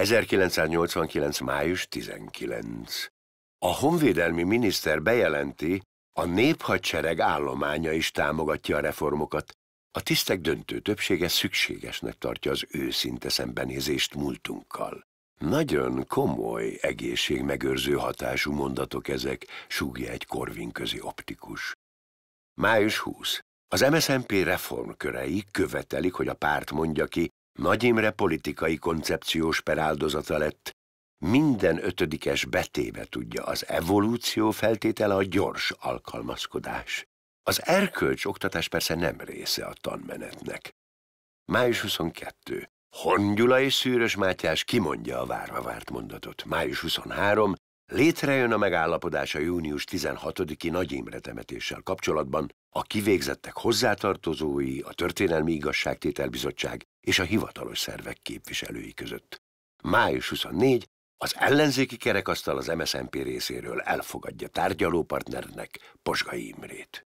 1989. május 19. A honvédelmi miniszter bejelenti, a néphadsereg állománya is támogatja a reformokat. A tisztek döntő többsége szükségesnek tartja az őszinte szembenézést múltunkkal. Nagyon komoly, egészségmegőrző hatású mondatok ezek, súgja egy közi optikus. Május 20. Az MSZNP reformkörei követelik, hogy a párt mondja ki, nagy Imre politikai koncepciós peráldozata lett, minden ötödikes betéve tudja, az evolúció feltétele a gyors alkalmazkodás. Az erkölcs oktatás persze nem része a tanmenetnek. Május 22. Hongyula és Szűrös Mátyás kimondja a várva várt mondatot. Május 23. Létrejön a megállapodás a június 16-i Nagy Imre temetéssel kapcsolatban, a kivégzettek hozzátartozói, a Történelmi Igazságtételbizottság és a hivatalos szervek képviselői között. Május 24 az ellenzéki kerekasztal az MSZNP részéről elfogadja tárgyalópartnernek Posgai Imrét.